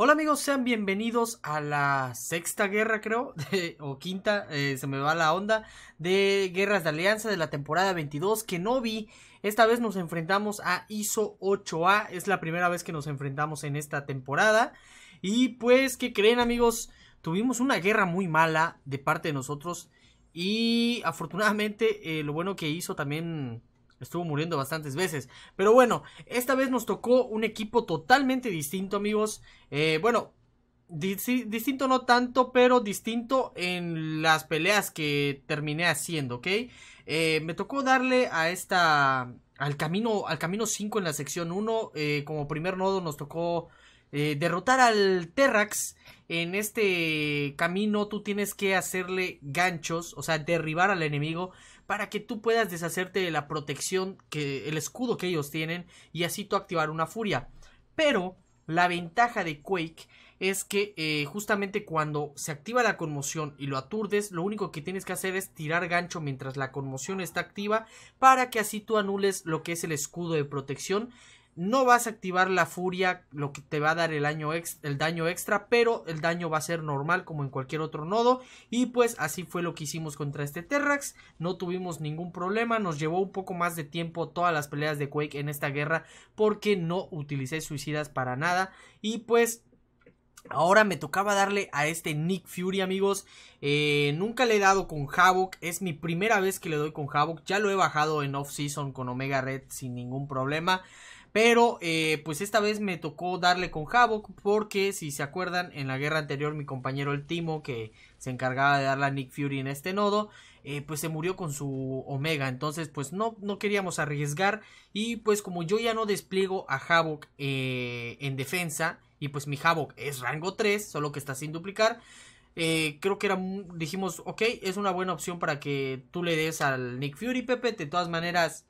Hola amigos, sean bienvenidos a la sexta guerra creo, o quinta, eh, se me va la onda, de Guerras de Alianza de la temporada 22 que no vi. Esta vez nos enfrentamos a ISO 8A, es la primera vez que nos enfrentamos en esta temporada. Y pues, ¿qué creen amigos? Tuvimos una guerra muy mala de parte de nosotros y afortunadamente eh, lo bueno que hizo también estuvo muriendo bastantes veces. Pero bueno, esta vez nos tocó un equipo totalmente distinto, amigos. Eh, bueno, distinto no tanto, pero distinto en las peleas que terminé haciendo, ¿ok? Eh, me tocó darle a esta... Al camino, al camino 5 en la sección 1, eh, como primer nodo nos tocó derrotar al Terrax. En este camino tú tienes que hacerle ganchos, o sea, derribar al enemigo para que tú puedas deshacerte de la protección que el escudo que ellos tienen y así tú activar una furia. Pero la ventaja de Quake es que eh, justamente cuando se activa la conmoción y lo aturdes, lo único que tienes que hacer es tirar gancho mientras la conmoción está activa para que así tú anules lo que es el escudo de protección no vas a activar la furia, lo que te va a dar el, año ex, el daño extra, pero el daño va a ser normal como en cualquier otro nodo. Y pues así fue lo que hicimos contra este Terrax. No tuvimos ningún problema, nos llevó un poco más de tiempo todas las peleas de Quake en esta guerra porque no utilicé suicidas para nada. Y pues Ahora me tocaba darle a este Nick Fury, amigos. Eh, nunca le he dado con Havoc. Es mi primera vez que le doy con Havoc. Ya lo he bajado en off-season con Omega Red sin ningún problema. Pero eh, pues esta vez me tocó darle con Havoc... porque si se acuerdan en la guerra anterior mi compañero el Timo que se encargaba de darle a Nick Fury en este nodo eh, pues se murió con su Omega entonces pues no, no queríamos arriesgar y pues como yo ya no despliego a Havoc... Eh, en defensa y pues mi Havoc es rango 3 solo que está sin duplicar creo que era, dijimos, ok, es una buena opción para que tú le des al Nick Fury, Pepe. De todas maneras,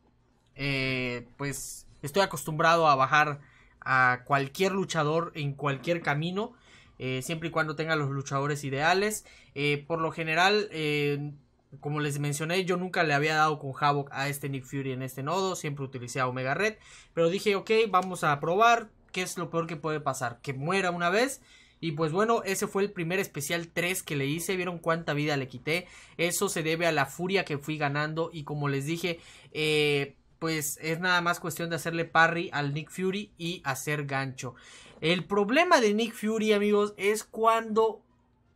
pues Estoy acostumbrado a bajar a cualquier luchador en cualquier camino, eh, siempre y cuando tenga los luchadores ideales. Eh, por lo general, eh, como les mencioné, yo nunca le había dado con Havoc a este Nick Fury en este nodo, siempre utilicé a Omega Red, pero dije, ok, vamos a probar qué es lo peor que puede pasar, que muera una vez. Y pues bueno, ese fue el primer especial 3 que le hice, vieron cuánta vida le quité, eso se debe a la furia que fui ganando y como les dije, eh pues es nada más cuestión de hacerle parry al Nick Fury y hacer gancho. El problema de Nick Fury, amigos, es cuando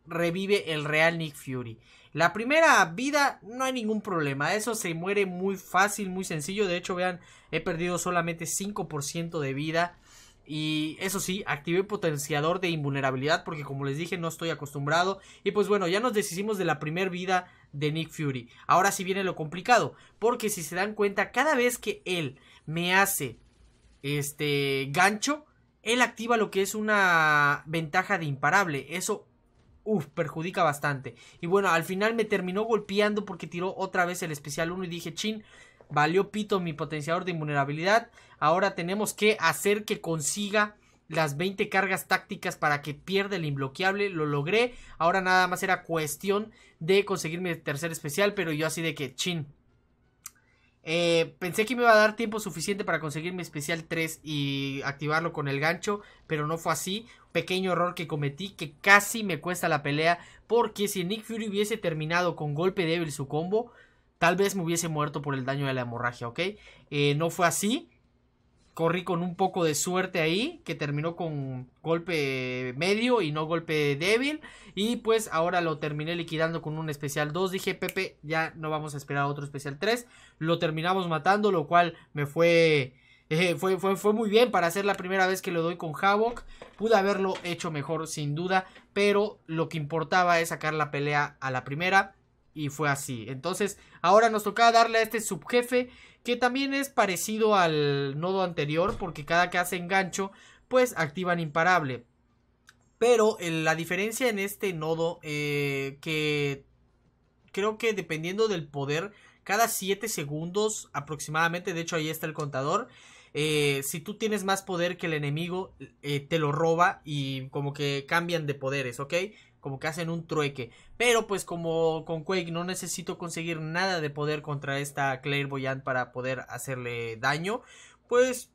revive el real Nick Fury. La primera vida no hay ningún problema, eso se muere muy fácil, muy sencillo. De hecho, vean, he perdido solamente 5% de vida. Y eso sí, activé potenciador de invulnerabilidad porque como les dije no estoy acostumbrado. Y pues bueno, ya nos deshicimos de la primera vida de Nick Fury. Ahora sí viene lo complicado, porque si se dan cuenta, cada vez que él me hace este gancho, él activa lo que es una ventaja de imparable. Eso Uf, perjudica bastante. Y bueno, al final me terminó golpeando porque tiró otra vez el especial 1 y dije, chin, valió pito mi potenciador de invulnerabilidad. Ahora tenemos que hacer que consiga las 20 cargas tácticas para que pierda el imbloqueable. Lo logré. Ahora nada más era cuestión de conseguir mi tercer especial, pero yo así de que chin. Eh, pensé que me iba a dar tiempo suficiente para conseguir mi especial 3 y activarlo con el gancho, pero no fue así. Pequeño error que cometí que casi me cuesta la pelea, porque si Nick Fury hubiese terminado con golpe débil su combo, tal vez me hubiese muerto por el daño de la hemorragia, ¿ok? Eh, no fue así corrí con un poco de suerte ahí, que terminó con golpe medio y no golpe débil. Y pues ahora lo terminé liquidando con un especial 2. Dije, Pepe, ya no vamos a esperar otro especial 3. Lo terminamos matando, lo cual me fue... Eh, fue, fue, fue, muy bien para hacer la primera vez que lo doy con Havok. Pude haberlo hecho mejor, sin duda. Pero lo que importaba es sacar la pelea a la primera. Y fue así. Entonces, ahora nos tocaba darle a este subjefe que también es parecido al nodo anterior porque cada que hace engancho pues activan imparable. Pero la diferencia en este nodo eh, que creo que dependiendo del poder cada 7 segundos aproximadamente, de hecho ahí está el contador. Eh, si tú tienes más poder que el enemigo, eh, te lo roba y como que cambian de poderes, ¿ok? como que hacen un trueque. Pero pues como con Quake no necesito conseguir nada de poder contra esta Clairvoyant para poder hacerle daño, pues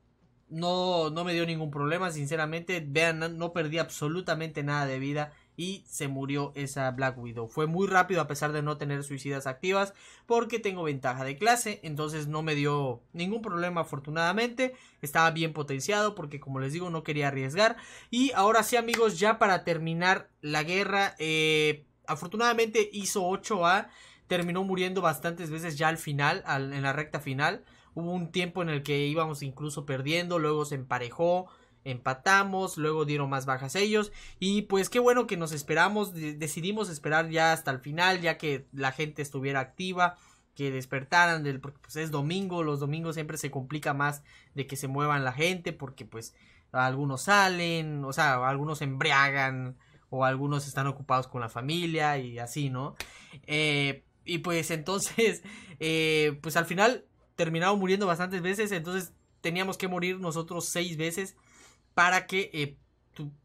no, no me dio ningún problema, sinceramente, vean, no perdí absolutamente nada de vida y se murió esa Black Widow. Fue muy rápido a pesar de no tener suicidas activas porque tengo ventaja de clase, entonces no me dio ningún problema afortunadamente. Estaba bien potenciado porque como les digo no quería arriesgar. Y ahora sí amigos, ya para terminar la guerra, eh, afortunadamente hizo 8A, terminó muriendo bastantes veces ya al final, en la recta final. Hubo un tiempo en el que íbamos incluso perdiendo, luego se emparejó empatamos, luego dieron más bajas ellos y pues qué bueno que nos esperamos, decidimos esperar ya hasta el final, ya que la gente estuviera activa que despertaran porque pues es domingo, los domingos siempre se complica más de que se muevan la gente porque pues algunos salen, o sea, algunos embriagan o algunos están ocupados con la familia y así, ¿no? Eh, y pues entonces, eh, pues al final Terminamos muriendo bastantes veces, entonces teníamos que morir nosotros seis veces para que, eh,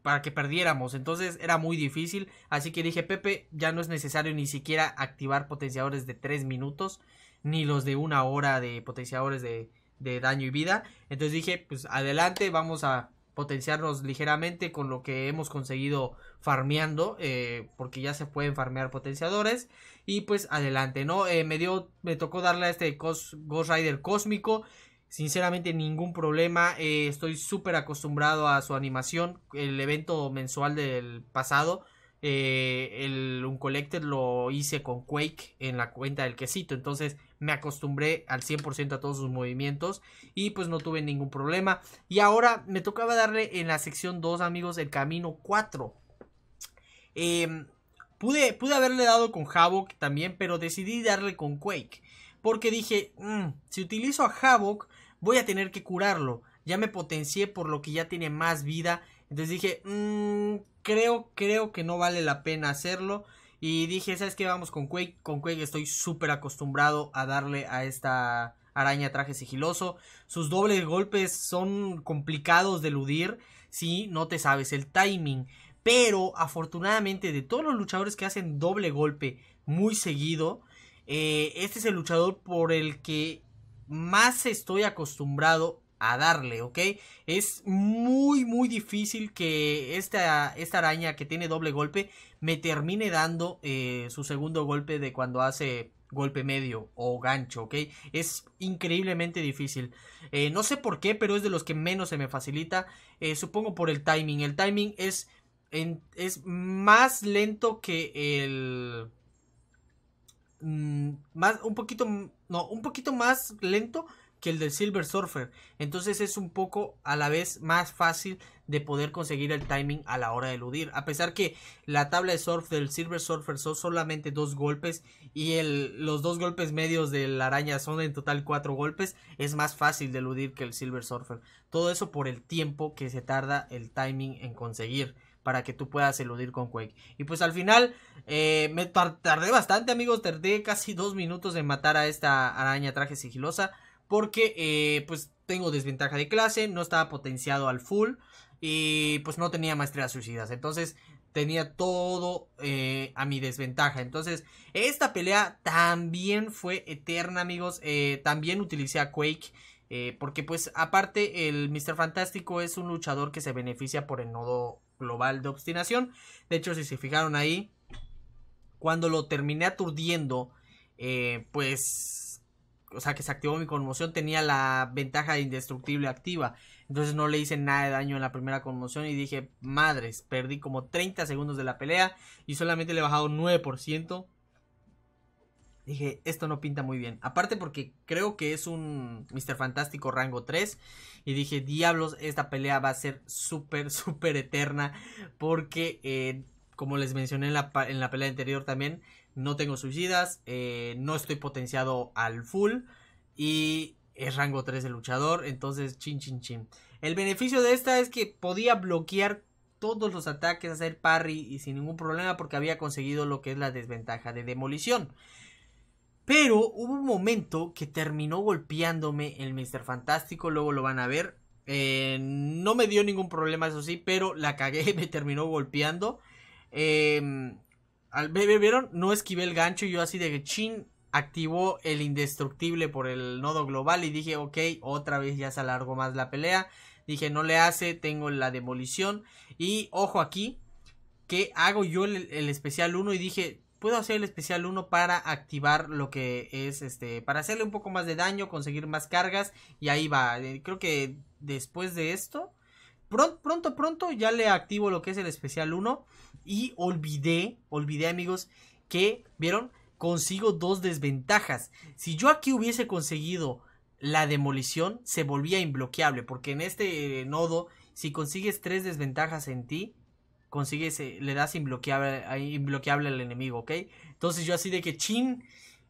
para que perdiéramos. Entonces era muy difícil. Así que dije, Pepe, ya no es necesario ni siquiera activar potenciadores de 3 minutos, ni los de una hora de potenciadores de, daño y vida. Entonces dije, pues adelante, vamos a potenciarnos ligeramente con lo que hemos conseguido farmeando eh, porque ya se pueden farmear potenciadores y pues adelante no eh, me dio me tocó darle a este Cos Ghost Rider cósmico Sinceramente ningún problema, eh, estoy súper acostumbrado a su animación. El evento mensual del pasado, Un eh, el lo hice con Quake en la cuenta del quesito. Entonces me acostumbré al 100% a todos sus movimientos y pues no tuve ningún problema. Y ahora me tocaba darle en la sección 2, amigos, el camino 4. Em, pude, pude haberle dado con Havok también, pero decidí darle con Quake. Porque dije, mm, si utilizo a Havok, voy a tener que curarlo. Ya me potencié por lo que ya tiene más vida. Entonces dije, mm, creo, creo que no vale la pena hacerlo. Y dije, ¿sabes qué? Vamos con Quake. Con Quake estoy súper acostumbrado a darle a esta araña traje sigiloso. Sus dobles golpes son complicados de eludir si no te sabes el timing. Pero afortunadamente de todos los luchadores que hacen doble golpe muy seguido, eh, este es el luchador por el que más estoy acostumbrado a darle, ¿ok? Es muy, muy difícil que esta, esta araña que tiene doble golpe me termine dando eh, su segundo golpe de cuando hace golpe medio o gancho, ¿ok? Es increíblemente difícil. Eh, no sé por qué, pero es de los que menos se me facilita. Eh, supongo por el timing. El timing es, es más lento que el... Mm, más, un poquito no, un poquito más lento que el del Silver Surfer. Entonces es un poco a la vez más fácil de poder conseguir el timing a la hora de eludir. A pesar que la tabla de surf del Silver Surfer son solamente dos golpes y el, los dos golpes medios de la araña son en total cuatro golpes, es más fácil de eludir que el Silver Surfer. Todo eso por el tiempo que se tarda el timing en conseguir para que tú puedas eludir con Quake. Y pues al final eh, me tardé bastante amigos, tardé casi dos minutos en matar a esta araña traje sigilosa porque eh, pues tengo desventaja de clase, no estaba potenciado al full y pues no tenía maestría suicidas. Entonces tenía todo eh, a mi desventaja. Entonces, esta pelea también fue eterna, amigos. también utilicé a Quake. porque pues aparte el Mr. Fantástico es un luchador que se beneficia por el nodo global de obstinación. De hecho, si se fijaron ahí, cuando lo terminé aturdiendo, eh, pues, o sea, que se activó mi conmoción, tenía la ventaja de indestructible activa. Entonces no le hice nada de daño en la primera conmoción y dije, madres, perdí como 30 segundos de la pelea y solamente le he bajado 9%. Dije, esto no pinta muy bien. Aparte porque creo que es un Mr. Fantástico rango 3. Y dije, diablos, esta pelea va a ser súper, súper eterna. Porque, eh, como les mencioné en la, en la, pelea anterior también, no tengo suicidas. Eh, no estoy potenciado al full. Y es rango 3 de luchador. Entonces, chin, chin, chin. El beneficio de esta es que podía bloquear todos los ataques, hacer parry y sin ningún problema porque había conseguido lo que es la desventaja de demolición. Pero hubo un momento que terminó golpeándome el Mr. Fantástico, luego lo van a ver. Eh, no me dio ningún problema, eso sí, pero la cagué, me terminó golpeando. Em, al bebé, ¿vieron? No esquivé el gancho, yo así de que chin, activó el indestructible por el nodo global y dije, ok, otra vez ya se alargó más la pelea. Dije, no le hace, tengo la demolición. Y ojo aquí, que hago yo el, el especial 1 y dije, puedo hacer el especial 1 para activar lo que es este, para hacerle un poco más de daño, conseguir más cargas y ahí va. Eh, creo que después de esto, pronto, pronto, pronto ya le activo lo que es el especial 1 y olvidé, olvidé amigos que, ¿vieron? Consigo dos desventajas. Si yo aquí hubiese conseguido la demolición, se volvía imbloqueable porque en este eh, nodo, si consigues tres desventajas en ti, Consigue ese... Eh, le das imbloqueable, Inbloqueable al enemigo, ¿ok? Entonces yo así de que chin,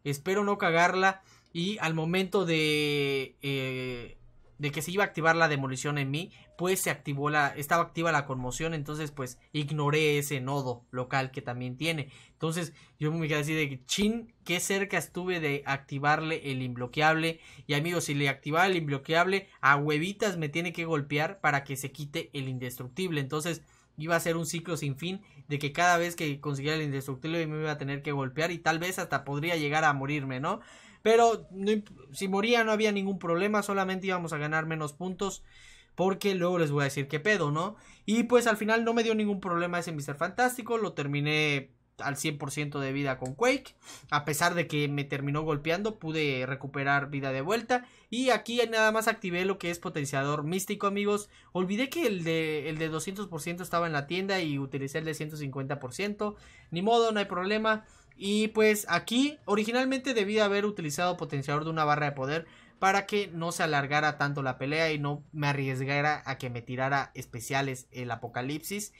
espero no cagarla. Y al momento de, eh, de que se iba a activar la demolición en mí, pues se activó la, estaba activa la conmoción, entonces pues ignoré ese nodo local que también tiene. Entonces yo me a así de que chin, qué cerca estuve de activarle el inbloqueable... Y amigos, si le activaba el inbloqueable... a huevitas me tiene que golpear para que se quite el indestructible. Entonces iba a ser un ciclo sin fin de que cada vez que consiguiera el indestructible me iba a tener que golpear y tal vez hasta podría llegar a morirme, ¿no? Pero si moría no había ningún problema, solamente íbamos a ganar menos puntos porque luego les voy a decir qué pedo, ¿no? Y pues al final no me dio ningún problema ese Mr. Fantástico, lo terminé al 100% de vida con Quake. A pesar de que me terminó golpeando, pude recuperar vida de vuelta. Y aquí nada más activé lo que es potenciador místico, amigos. Olvidé que el de, el de 200% estaba en la tienda y utilicé el de 150%. Ni modo, no hay problema. Y pues aquí originalmente debía haber utilizado potenciador de una barra de poder para que no se alargara tanto la pelea y no me arriesgara a que me tirara especiales el apocalipsis.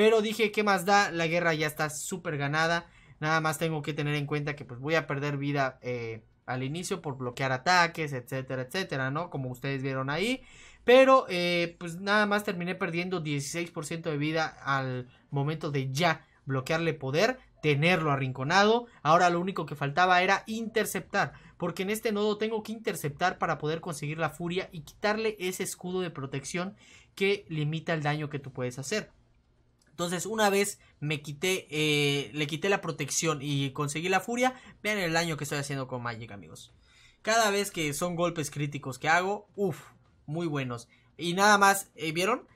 Pero dije, ¿qué más da? La guerra ya está súper ganada. Nada más tengo que tener en cuenta que pues voy a perder vida eh, al inicio por bloquear ataques, etcétera, etcétera, ¿no? Como ustedes vieron ahí. Pero eh, pues nada más terminé perdiendo 16% de vida al momento de ya bloquearle poder, tenerlo arrinconado. Ahora lo único que faltaba era interceptar. Porque en este nodo tengo que interceptar para poder conseguir la furia y quitarle ese escudo de protección que limita el daño que tú puedes hacer. Entonces, una vez me quité, eh, le quité la protección y conseguí la furia, vean el daño que estoy haciendo con Magic, amigos. Cada vez que son golpes críticos que hago, uff, muy buenos. Y nada más, eh, ¿vieron?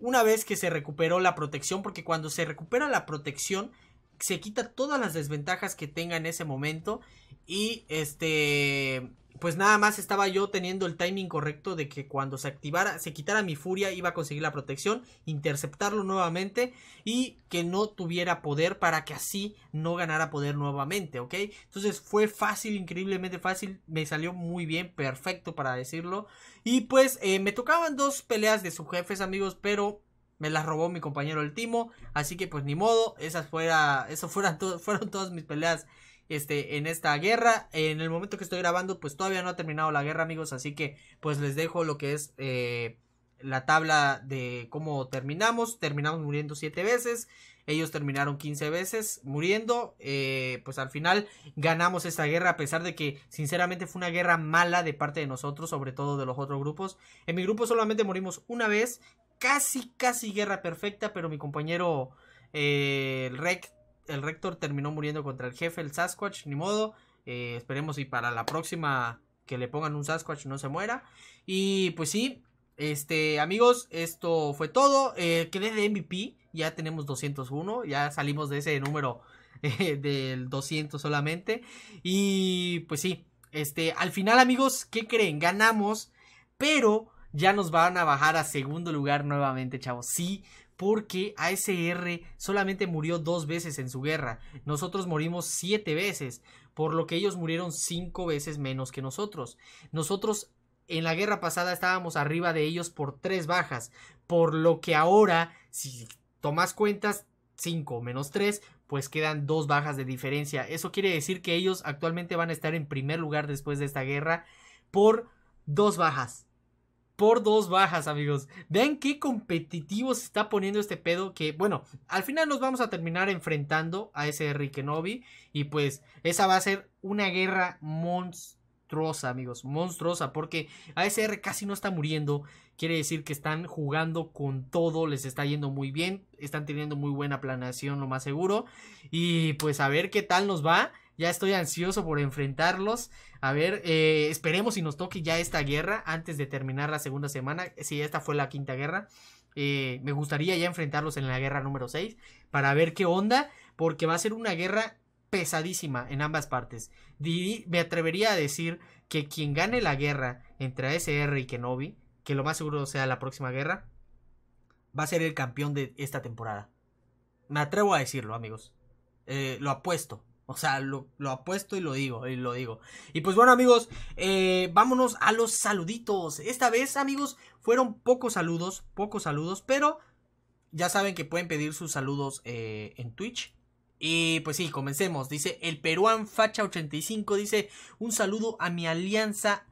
Una vez que se recuperó la protección, porque cuando se recupera la protección, se quita todas las desventajas que tenga en ese momento. Y este pues nada más estaba yo teniendo el timing correcto de que cuando se activara, se quitara mi furia, iba a conseguir la protección, interceptarlo nuevamente y que no tuviera poder para que así no ganara poder nuevamente, ¿ok? Entonces fue fácil, increíblemente fácil, me salió muy bien, perfecto para decirlo. Y pues eh, me tocaban dos peleas de sus jefes amigos, pero me las robó mi compañero el Timo, así que pues ni modo, esas fuera, eso fueran fueron todas mis peleas este, en esta guerra. En el momento que estoy grabando, pues todavía no ha terminado la guerra, amigos. Así que, pues les dejo lo que es eh, la tabla de cómo terminamos. Terminamos muriendo 7 veces. Ellos terminaron 15 veces muriendo. Eh, pues al final ganamos esta guerra. A pesar de que sinceramente fue una guerra mala de parte de nosotros. Sobre todo de los otros grupos. En mi grupo solamente morimos una vez. Casi, casi guerra perfecta. Pero mi compañero eh, el Rec el rector terminó muriendo contra el jefe, el Sasquatch, ni modo. Eh, esperemos y para la próxima que le pongan un Sasquatch no se muera. Y pues sí, este amigos, esto fue todo. Eh, quedé de MVP, ya tenemos 201, ya salimos de ese número eh, del 200 solamente. Y pues sí, este, al final amigos, ¿qué creen? Ganamos, pero ya nos van a bajar a segundo lugar nuevamente, chavos. Sí, porque ASR solamente murió dos veces en su guerra. Nosotros morimos siete veces, por lo que ellos murieron cinco veces menos que nosotros. Nosotros en la guerra pasada estábamos arriba de ellos por tres bajas, por lo que ahora, si tomas cuentas, cinco menos tres, pues quedan dos bajas de diferencia. Eso quiere decir que ellos actualmente van a estar en primer lugar después de esta guerra por dos bajas por dos bajas, amigos. Vean qué competitivo se está poniendo este pedo. Que bueno, al final nos vamos a terminar enfrentando a ese novi Y pues esa va a ser una guerra monstruosa, amigos. Monstruosa, porque ASR casi no está muriendo. Quiere decir que están jugando con todo, les está yendo muy bien. Están teniendo muy buena planeación, lo más seguro. Y pues a ver qué tal nos va. Ya estoy ansioso por enfrentarlos. A ver, eh, esperemos si nos toque ya esta guerra antes de terminar la segunda semana. Si esta fue la quinta guerra. Eh, me gustaría ya enfrentarlos en la guerra número 6 para ver qué onda, porque va a ser una guerra pesadísima en ambas partes. me atrevería a decir que quien gane la guerra entre ASR y Kenobi, que lo más seguro sea la próxima guerra, va a ser el campeón de esta temporada. Me atrevo a decirlo, amigos. Eh, lo apuesto. O sea, lo, apuesto y lo digo, y lo digo. Y pues bueno, amigos, eh, vámonos a los saluditos. Esta vez, amigos, fueron pocos saludos, pocos saludos, pero ya saben que pueden pedir sus saludos eh, en Twitch. Y pues sí, comencemos. Dice el peruán facha85, dice un saludo a mi alianza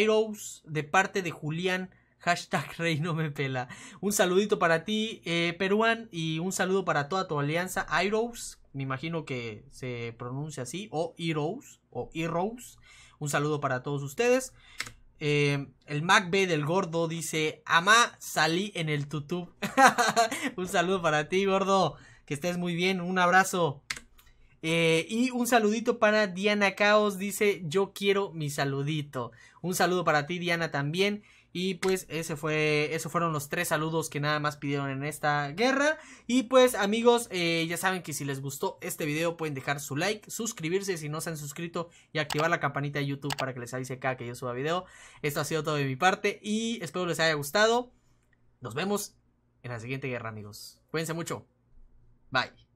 iRows de parte de Julián Hashtag Rey no me pela. Un saludito para ti, eh, Peruan, y un saludo para toda tu alianza Heroes. Me imagino que se pronuncia así, o Heroes, o Heroes. Un saludo para todos ustedes. Eh, el MacB del gordo dice, ama, salí en el tutú. un saludo para ti, gordo. Que estés muy bien, un abrazo. Eh, y un saludito para Diana Caos, dice, yo quiero mi saludito. Un saludo para ti, Diana, también. Y pues ese fue, esos fueron los tres saludos que nada más pidieron en esta guerra. Y pues amigos, eh, ya saben que si les gustó este video pueden dejar su like, suscribirse si no se han suscrito y activar la campanita de YouTube para que les avise cada que yo suba video. Esto ha sido todo de mi parte y espero les haya gustado. Nos vemos en la siguiente guerra amigos. Cuídense mucho. Bye.